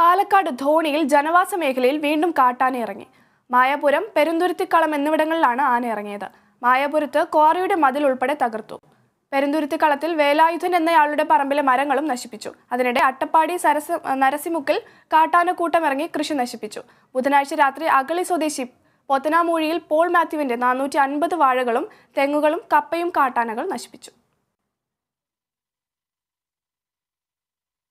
പാലക്കാട് ധോണിയിൽ ജനവാസ മേഖലയിൽ വീണ്ടും കാട്ടാനയിറങ്ങി മായാപുരം പെരുന്തുരുത്തിക്കളം എന്നിവിടങ്ങളിലാണ് ആന ഇറങ്ങിയത് മായാപുരത്ത് ക്വാറിയുടെ മതിൽ ഉൾപ്പെടെ തകർത്തു പെരുന്തുരുത്തിക്കളത്തിൽ വേലായുധൻ എന്നയാളുടെ പറമ്പിലെ മരങ്ങളും നശിപ്പിച്ചു അതിനിടെ അട്ടപ്പാടി സരസ നരസിമുക്കിൽ കാട്ടാനക്കൂട്ടം ഇറങ്ങി കൃഷി നശിപ്പിച്ചു ബുധനാഴ്ച രാത്രി അഗളി സ്വദേശി പൊത്തനാമൂഴിയിൽ പോൾ മാത്യുവിന്റെ നാനൂറ്റി അൻപത് വാഴകളും തെങ്ങുകളും കപ്പയും കാട്ടാനകൾ നശിപ്പിച്ചു